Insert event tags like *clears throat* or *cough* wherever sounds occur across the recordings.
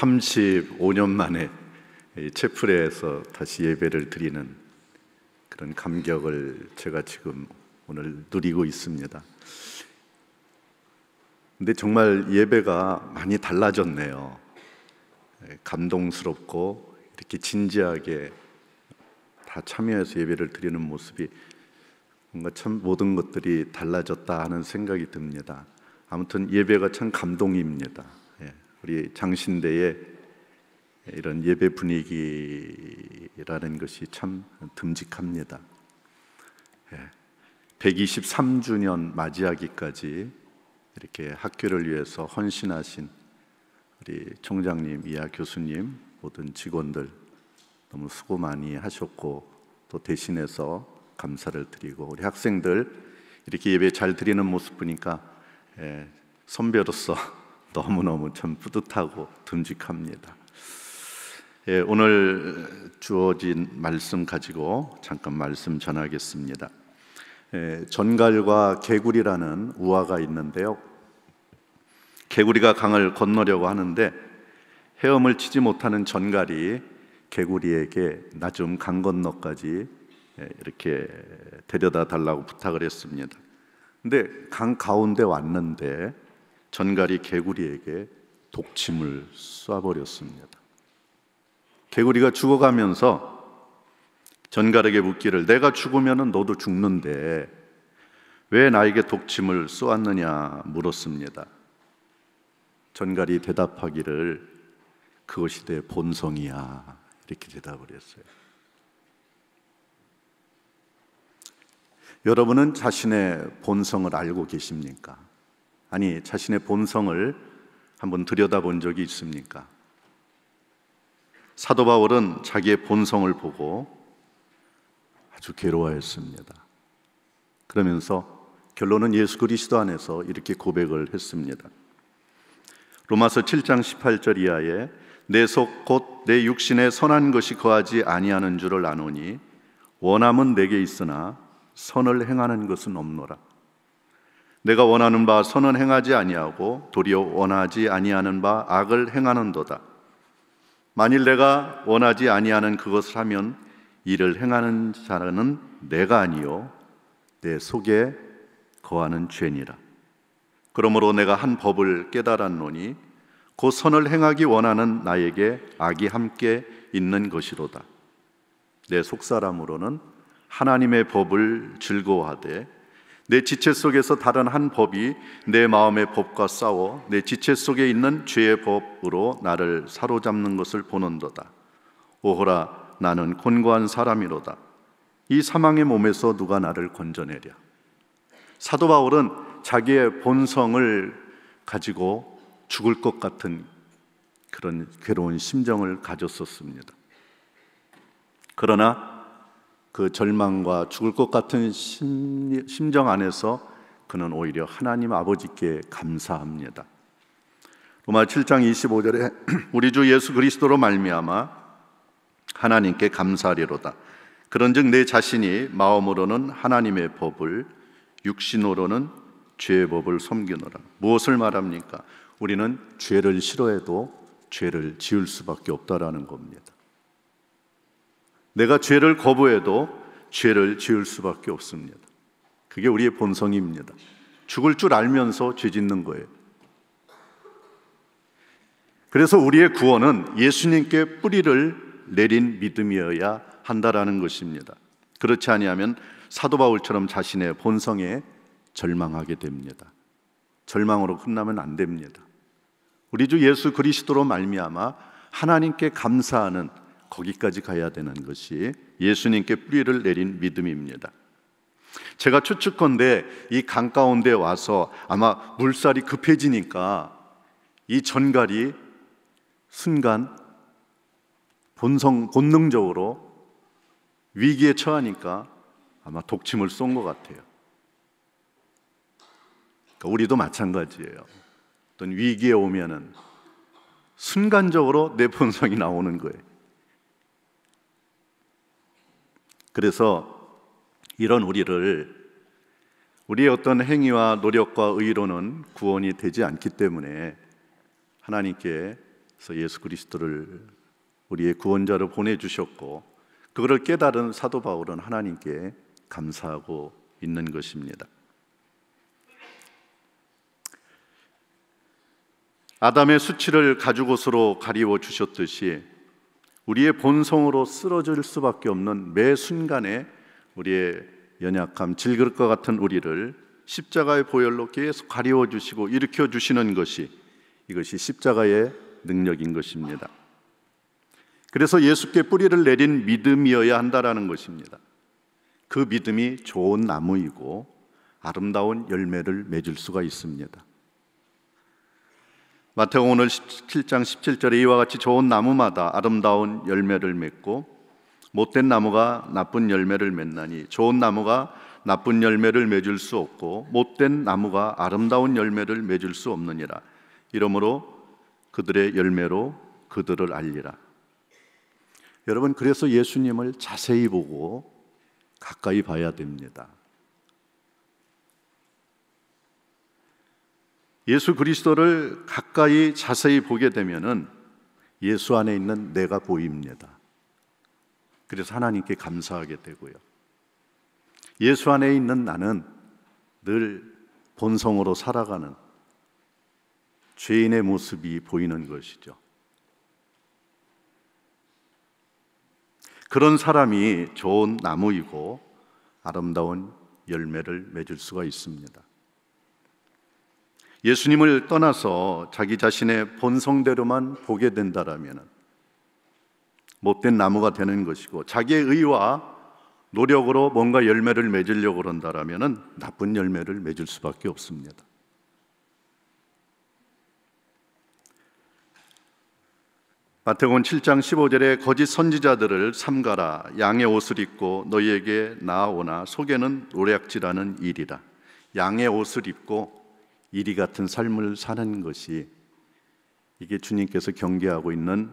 35년 만에 채플에서 다시 예배를 드리는 그런 감격을 제가 지금 오늘 누리고 있습니다. 근데 정말 예배가 많이 달라졌네요. 예, 감동스럽고 이렇게 진지하게 다 참여해서 예배를 드리는 모습이 뭔가 참 모든 것들이 달라졌다 하는 생각이 듭니다. 아무튼 예배가 참 감동입니다. 우리 장신대의 이런 예배 분위기라는 것이 참 듬직합니다. 123주년 예, 맞이하기까지 이렇게 학교를 위해서 헌신하신 우리 총장님, 이하 교수님, 모든 직원들 너무 수고 많이 하셨고 또 대신해서 감사를 드리고 우리 학생들 이렇게 예배 잘 드리는 모습 보니까 예, 선배로서 너무너무 참 뿌듯하고 듬직합니다. 예, 오늘 주어진 말씀 가지고 잠깐 말씀 전하겠습니다. 예, 전갈과 개구리라는 우화가 있는데요. 개구리가 강을 건너려고 하는데 헤엄을 치지 못하는 전갈이 개구리에게 나 좀 강 건너까지 예, 이렇게 데려다 달라고 부탁을 했습니다. 근데 강 가운데 왔는데 전갈이 개구리에게 독침을 쏴버렸습니다. 개구리가 죽어가면서 전갈에게 묻기를 내가 죽으면 너도 죽는데 왜 나에게 독침을 쏘았느냐 물었습니다. 전갈이 대답하기를 그것이 내 본성이야 이렇게 대답을 했어요. 여러분은 자신의 본성을 알고 계십니까? 아니 자신의 본성을 한번 들여다본 적이 있습니까? 사도 바울은 자기의 본성을 보고 아주 괴로워했습니다. 그러면서 결론은 예수 그리스도 안에서 이렇게 고백을 했습니다. 로마서 7장 18절 이하에 내 속 곧 내 육신에 선한 것이 거하지 아니하는 줄을 아노니 원함은 내게 있으나 선을 행하는 것은 없노라. 내가 원하는 바 선은 행하지 아니하고 도리어 원하지 아니하는 바 악을 행하는도다. 만일 내가 원하지 아니하는 그것을 하면 이를 행하는 자는 내가 아니요 내 속에 거하는 죄니라. 그러므로 내가 한 법을 깨달았노니 그 선을 행하기 원하는 나에게 악이 함께 있는 것이로다. 내 속사람으로는 하나님의 법을 즐거워하되 내 지체 속에서 다른 한 법이 내 마음의 법과 싸워 내 지체 속에 있는 죄의 법으로 나를 사로잡는 것을 보는도다. 오호라 나는 곤고한 사람이로다. 이 사망의 몸에서 누가 나를 건져내랴. 사도 바울은 자기의 본성을 가지고 죽을 것 같은 그런 괴로운 심정을 가졌었습니다. 그러나 그 절망과 죽을 것 같은 심, 심정 안에서 그는 오히려 하나님 아버지께 감사합니다. 로마 7장 25절에 *clears throat* 우리 주 예수 그리스도로 말미암아 하나님께 감사하리로다. 그런즉 내 자신이 마음으로는 하나님의 법을 육신으로는 죄의 법을 섬기노라. 무엇을 말합니까? 우리는 죄를 싫어해도 죄를 지을 수밖에 없다라는 겁니다. 내가 죄를 거부해도 죄를 지을 수밖에 없습니다. 그게 우리의 본성입니다. 죽을 줄 알면서 죄 짓는 거예요. 그래서 우리의 구원은 예수님께 뿌리를 내린 믿음이어야 한다라는 것입니다. 그렇지 아니하면 사도 바울처럼 자신의 본성에 절망하게 됩니다. 절망으로 끝나면 안 됩니다. 우리 주 예수 그리스도로 말미암아 하나님께 감사하는 거기까지 가야 되는 것이 예수님께 뿌리를 내린 믿음입니다. 제가 추측컨대 이강 가운데 와서 아마 물살이 급해지니까 이 전갈이 순간 본성 본능적으로 위기에 처하니까 아마 독침을 쏜 것 같아요. 그러니까 우리도 마찬가지예요. 어떤 위기에 오면은 순간적으로 내 본성이 나오는 거예요. 그래서 이런 우리를 우리의 어떤 행위와 노력과 의로는 구원이 되지 않기 때문에 하나님께서 예수 그리스도를 우리의 구원자로 보내주셨고 그거를 깨달은 사도 바울은 하나님께 감사하고 있는 것입니다. 아담의 수치를 가죽옷으로 가리워 주셨듯이 우리의 본성으로 쓰러질 수밖에 없는 매 순간에 우리의 연약함, 질그릇과 같은 우리를 십자가의 보혈로 계속 가리워 주시고 일으켜 주시는 것이 이것이 십자가의 능력인 것입니다. 그래서 예수께 뿌리를 내린 믿음이어야 한다라는 것입니다. 그 믿음이 좋은 나무이고 아름다운 열매를 맺을 수가 있습니다. 마태복음 오늘 17장 17절에 이와 같이 좋은 나무마다 아름다운 열매를 맺고 못된 나무가 나쁜 열매를 맺나니 좋은 나무가 나쁜 열매를 맺을 수 없고 못된 나무가 아름다운 열매를 맺을 수 없느니라 이러므로 그들의 열매로 그들을 알리라 여러분 그래서 예수님을 자세히 보고 가까이 봐야 됩니다 예수 그리스도를 가까이 자세히 보게 되면은 예수 안에 있는 내가 보입니다. 그래서 하나님께 감사하게 되고요. 예수 안에 있는 나는 늘 본성으로 살아가는 죄인의 모습이 보이는 것이죠. 그런 사람이 좋은 나무이고 아름다운 열매를 맺을 수가 있습니다. 예수님을 떠나서 자기 자신의 본성대로만 보게 된다라면 못된 나무가 되는 것이고 자기의 의와 노력으로 뭔가 열매를 맺으려고 그런다라면 나쁜 열매를 맺을 수밖에 없습니다. 마태복 7장 15절에 거짓 선지자들을 삼가라 양의 옷을 입고 너희에게 나오나 속에는 노략질하는 일이라 양의 옷을 입고 이리 같은 삶을 사는 것이 이게 주님께서 경계하고 있는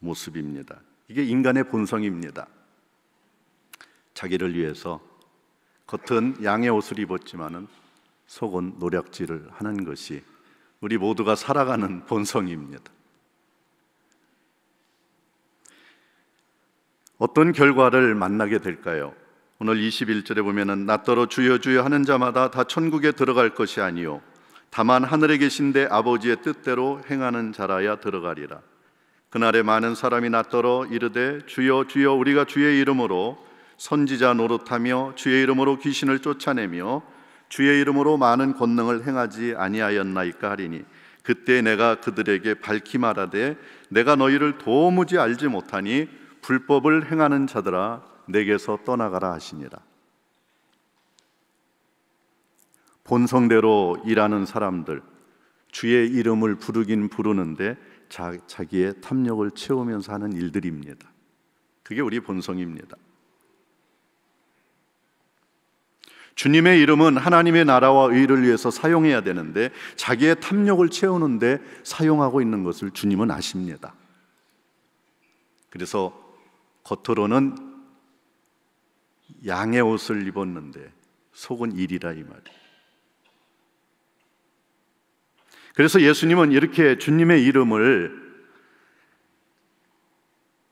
모습입니다. 이게 인간의 본성입니다. 자기를 위해서 겉은 양의 옷을 입었지만은 속은 노력질을 하는 것이 우리 모두가 살아가는 본성입니다. 어떤 결과를 만나게 될까요? 오늘 21절에 보면은 낯더러 주여 주여 하는 자마다 다 천국에 들어갈 것이 아니요 다만 하늘에 계신데 아버지의 뜻대로 행하는 자라야 들어가리라. 그날에 많은 사람이 낯떨어 이르되 주여 주여 우리가 주의 이름으로 선지자 노릇하며 주의 이름으로 귀신을 쫓아내며 주의 이름으로 많은 권능을 행하지 아니하였나이까 하리니 그때 내가 그들에게 밝히 말하되 내가 너희를 도무지 알지 못하니 불법을 행하는 자들아 내게서 떠나가라 하시니라. 본성대로 일하는 사람들, 주의 이름을 부르긴 부르는데 자, 자기의 탐욕을 채우면서 하는 일들입니다. 그게 우리 본성입니다. 주님의 이름은 하나님의 나라와 의를 위해서 사용해야 되는데 자기의 탐욕을 채우는데 사용하고 있는 것을 주님은 아십니다. 그래서 겉으로는 양의 옷을 입었는데 속은 일이라 이 말이에요. 그래서 예수님은 이렇게 주님의 이름을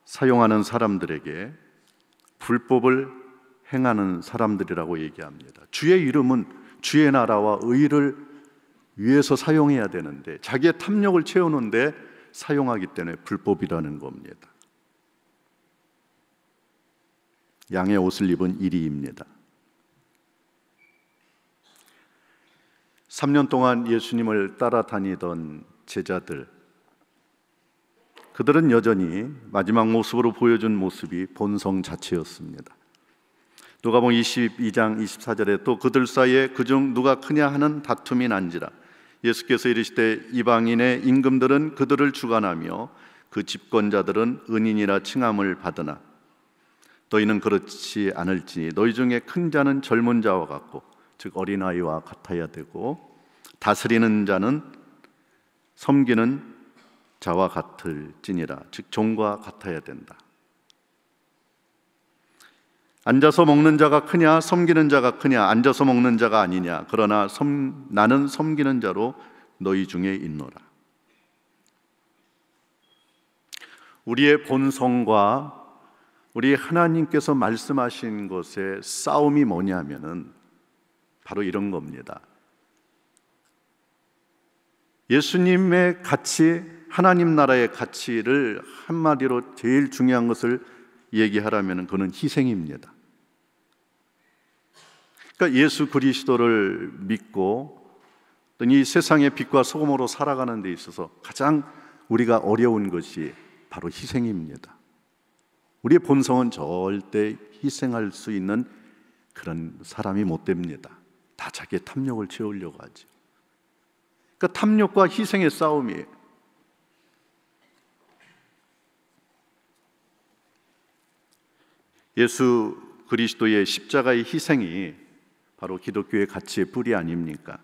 사용하는 사람들에게 불법을 행하는 사람들이라고 얘기합니다. 주의 이름은 주의 나라와 의를 위해서 사용해야 되는데 자기의 탐욕을 채우는데 사용하기 때문에 불법이라는 겁니다. 양의 옷을 입은 이입니다 3년 동안 예수님을 따라다니던 제자들 그들은 여전히 마지막 모습으로 보여준 모습이 본성 자체였습니다. 누가복 22장 24절에 또 그들 사이에 그중 누가 크냐 하는 다툼이 난지라 예수께서 이르시되 이방인의 임금들은 그들을 주관하며 그 집권자들은 은인이라 칭함을 받으나 너희는 그렇지 않을지 너희 중에 큰 자는 젊은 자와 같고 즉 어린아이와 같아야 되고 다스리는 자는 섬기는 자와 같을지니라 즉 종과 같아야 된다. 앉아서 먹는 자가 크냐 섬기는 자가 크냐 앉아서 먹는 자가 아니냐 그러나 섬, 나는 섬기는 자로 너희 중에 있노라. 우리의 본성과 우리 하나님께서 말씀하신 것의 싸움이 뭐냐면은 바로 이런 겁니다. 예수님의 가치, 하나님 나라의 가치를 한마디로 제일 중요한 것을 얘기하라면 그는 희생입니다. 그러니까 예수 그리스도를 믿고 이 세상의 빛과 소금으로 살아가는 데 있어서 가장 우리가 어려운 것이 바로 희생입니다. 우리의 본성은 절대 희생할 수 있는 그런 사람이 못 됩니다. 다 자기의 탐욕을 채우려고 하죠. 그 탐욕과 희생의 싸움이 예수 그리스도의 십자가의 희생이 바로 기독교의 가치의 뿌리 아닙니까?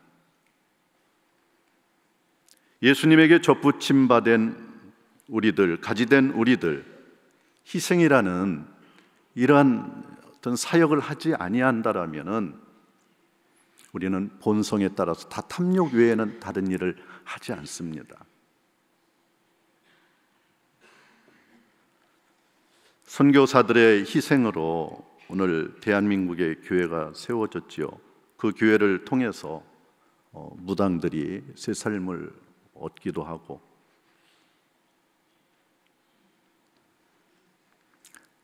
예수님에게 접붙임 받은 우리들, 가지된 우리들, 희생이라는 이러한 어떤 사역을 하지 아니한다라면은 우리는 본성에 따라서 다 탐욕 외에는 다른 일을 하지 않습니다. 선교사들의 희생으로 오늘 대한민국의 교회가 세워졌지요. 그 교회를 통해서 어, 무당들이 새 삶을 얻기도 하고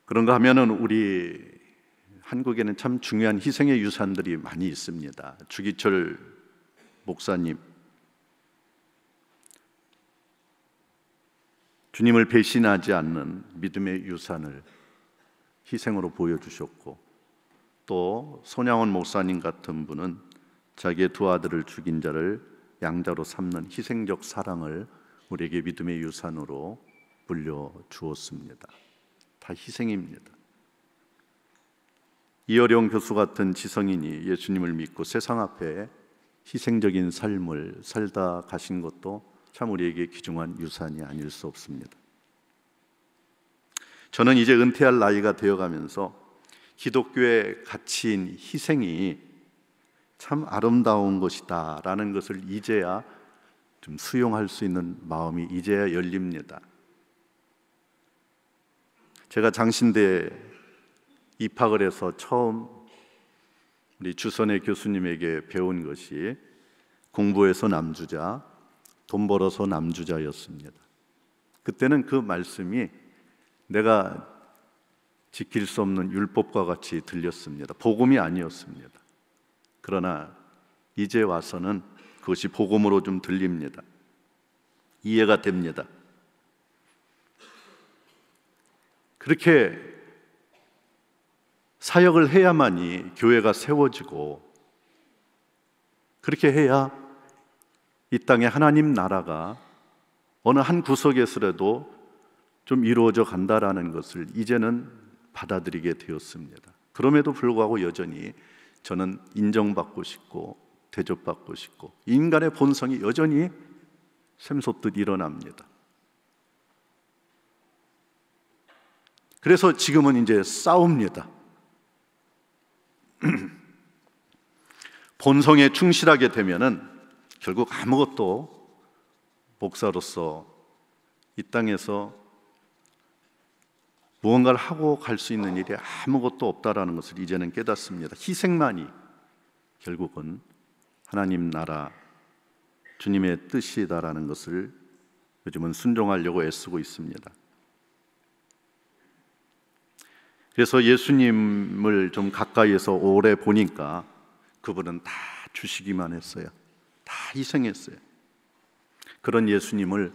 그런가 하면은 우리 한국에는 참 중요한 희생의 유산들이 많이 있습니다. 주기철 목사님, 주님을 배신하지 않는 믿음의 유산을 희생으로 보여주셨고, 또 손양원 목사님 같은 분은 자기의 두 아들을 죽인 자를 양자로 삼는 희생적 사랑을 우리에게 믿음의 유산으로 물려 주었습니다. 다 희생입니다. 이어령 교수 같은 지성인이 예수님을 믿고 세상 앞에 희생적인 삶을 살다 가신 것도 참 우리에게 귀중한 유산이 아닐 수 없습니다. 저는 이제 은퇴할 나이가 되어가면서 기독교의 가치인 희생이 참 아름다운 것이다라는 것을 이제야 좀 수용할 수 있는 마음이 이제야 열립니다. 제가 장신대 입학을 해서 처음 우리 주선의 교수님에게 배운 것이 공부해서 남주자, 돈 벌어서 남주자였습니다. 그때는 그 말씀이 내가 지킬 수 없는 율법과 같이 들렸습니다. 복음이 아니었습니다. 그러나 이제 와서는 그것이 복음으로 좀 들립니다. 이해가 됩니다. 그렇게 사역을 해야만이 교회가 세워지고 그렇게 해야 이 땅에 하나님 나라가 어느 한 구석에서라도 좀 이루어져 간다라는 것을 이제는 받아들이게 되었습니다. 그럼에도 불구하고 여전히 저는 인정받고 싶고 대접받고 싶고 인간의 본성이 여전히 샘솟듯 일어납니다. 그래서 지금은 이제 싸웁니다. 본성에 충실하게 되면은 결국 아무것도 목사로서 이 땅에서 무언가를 하고 갈 수 있는 일이 아무것도 없다라는 것을 이제는 깨닫습니다. 희생만이 결국은 하나님 나라 주님의 뜻이다라는 것을 요즘은 순종하려고 애쓰고 있습니다. 그래서 예수님을 좀 가까이에서 오래 보니까 그분은 다 주시기만 했어요. 다 희생했어요. 그런 예수님을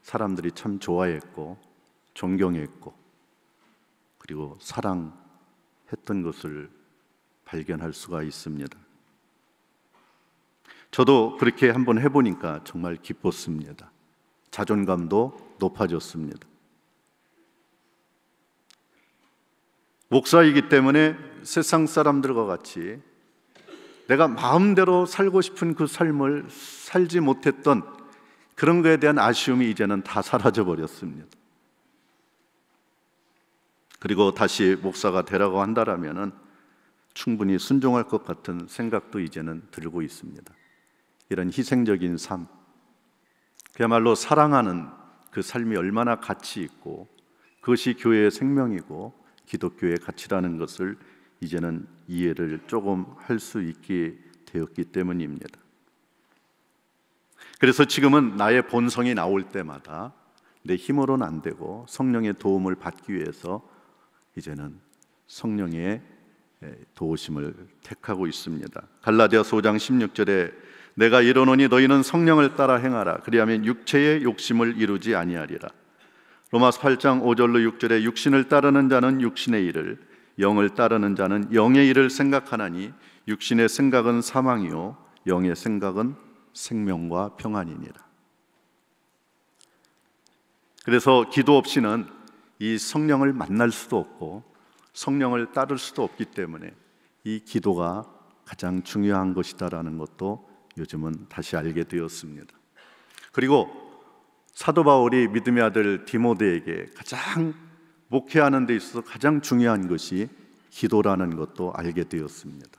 사람들이 참 좋아했고 존경했고 그리고 사랑했던 것을 발견할 수가 있습니다. 저도 그렇게 한번 해보니까 정말 기뻤습니다. 자존감도 높아졌습니다. 목사이기 때문에 세상 사람들과 같이 내가 마음대로 살고 싶은 그 삶을 살지 못했던 그런 것에 대한 아쉬움이 이제는 다 사라져 버렸습니다. 그리고 다시 목사가 되라고 한다라면은 충분히 순종할 것 같은 생각도 이제는 들고 있습니다. 이런 희생적인 삶, 그야말로 사랑하는 그 삶이 얼마나 가치 있고 그것이 교회의 생명이고 기독교의 가치라는 것을 이제는 이해를 조금 할 수 있게 되었기 때문입니다. 그래서 지금은 나의 본성이 나올 때마다 내 힘으로는 안 되고 성령의 도움을 받기 위해서 이제는 성령의 도우심을 택하고 있습니다. 갈라디아 소장 16절에 내가 이르노니 너희는 성령을 따라 행하라 그리하면 육체의 욕심을 이루지 아니하리라. 로마서 8장 5절로 6절에 육신을 따르는 자는 육신의 일을 영을 따르는 자는 영의 일을 생각하나니 육신의 생각은 사망이요 영의 생각은 생명과 평안이니라. 그래서 기도 없이는 이 성령을 만날 수도 없고 성령을 따를 수도 없기 때문에 이 기도가 가장 중요한 것이다라는 것도 요즘은 다시 알게 되었습니다. 그리고 사도 바울이 믿음의 아들 디모데에게 가장 목회하는 데 있어서 가장 중요한 것이 기도라는 것도 알게 되었습니다.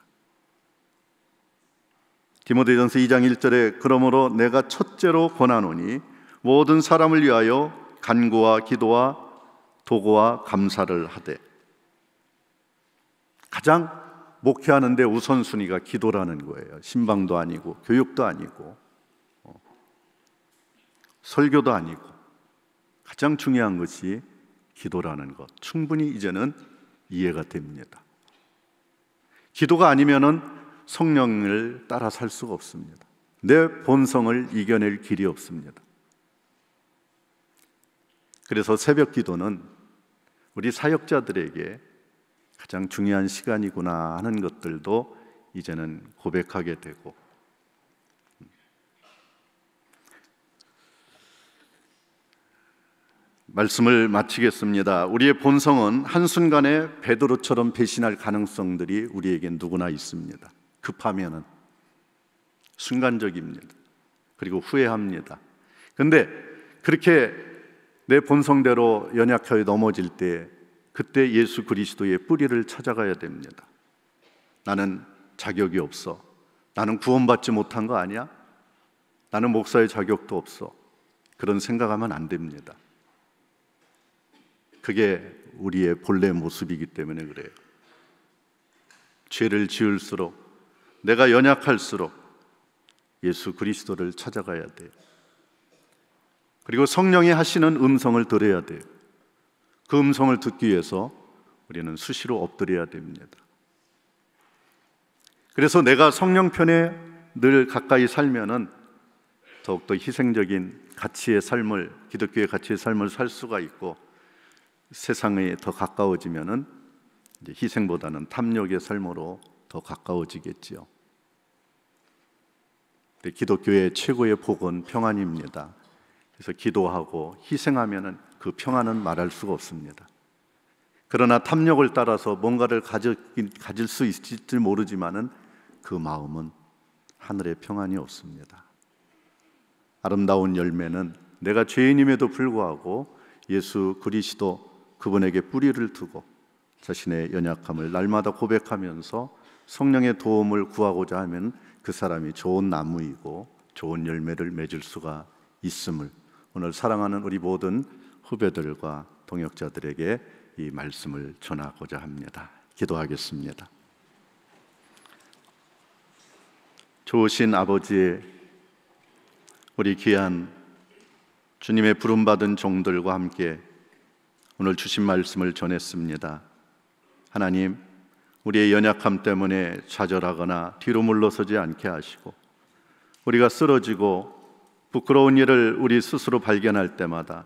디모데전서 2장 1절에 그러므로 내가 첫째로 권하노니 모든 사람을 위하여 간구와 기도와 도구와 감사를 하되 가장 목회하는데 우선순위가 기도라는 거예요. 신방도 아니고 교육도 아니고 어, 설교도 아니고 가장 중요한 것이 기도라는 것 충분히 이제는 이해가 됩니다. 기도가 아니면은 성령을 따라 살 수가 없습니다. 내 본성을 이겨낼 길이 없습니다. 그래서 새벽 기도는 우리 사역자들에게 가장 중요한 시간이구나 하는 것들도 이제는 고백하게 되고 말씀을 마치겠습니다. 우리의 본성은 한순간에 베드로처럼 배신할 가능성들이 우리에게 누구나 있습니다. 급하면은 순간적입니다. 그리고 후회합니다. 근데 그렇게 내 본성대로 연약하여 넘어질 때 그때 예수 그리스도의 뿌리를 찾아가야 됩니다. 나는 자격이 없어. 나는 구원받지 못한 거 아니야? 나는 목사의 자격도 없어. 그런 생각하면 안 됩니다. 그게 우리의 본래 모습이기 때문에 그래요. 죄를 지을수록 내가 연약할수록 예수 그리스도를 찾아가야 돼요. 그리고 성령이 하시는 음성을 들어야 돼요. 그 음성을 듣기 위해서 우리는 수시로 엎드려야 됩니다. 그래서 내가 성령 편에 늘 가까이 살면은 더욱더 희생적인 가치의 삶을 기독교의 가치의 삶을 살 수가 있고 세상에 더 가까워지면은 희생보다는 탐욕의 삶으로 더 가까워지겠지요. 기독교의 최고의 복은 평안입니다. 그래서 기도하고 희생하면은 그 평안은 말할 수가 없습니다. 그러나 탐욕을 따라서 뭔가를 가질, 가질 수 있을지 모르지만은 그 마음은 하늘의 평안이 없습니다. 아름다운 열매는 내가 죄인임에도 불구하고 예수 그리스도 그분에게 뿌리를 두고 자신의 연약함을 날마다 고백하면서 성령의 도움을 구하고자 하면 그 사람이 좋은 나무이고 좋은 열매를 맺을 수가 있음을 오늘 사랑하는 우리 모든 후배들과 동역자들에게 이 말씀을 전하고자 합니다. 기도하겠습니다. 좋으신 아버지, 우리 귀한 주님의 부름받은 종들과 함께 오늘 주신 말씀을 전했습니다. 하나님, 우리의 연약함 때문에 좌절하거나 뒤로 물러서지 않게 하시고 우리가 쓰러지고 부끄러운 일을 우리 스스로 발견할 때마다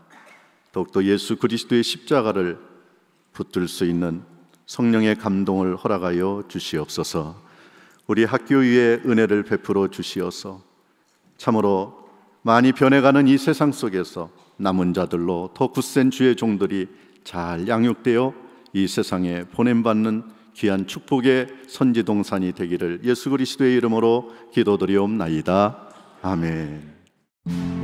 더욱더 예수 그리스도의 십자가를 붙들 수 있는 성령의 감동을 허락하여 주시옵소서. 우리 학교위에 은혜를 베풀어 주시어서 참으로 많이 변해가는 이 세상 속에서 남은 자들로 더 굳센 주의 종들이 잘 양육되어 이 세상에 보냄받는 귀한 축복의 선지동산이 되기를 예수 그리스도의 이름으로 기도드리옵나이다. 아멘.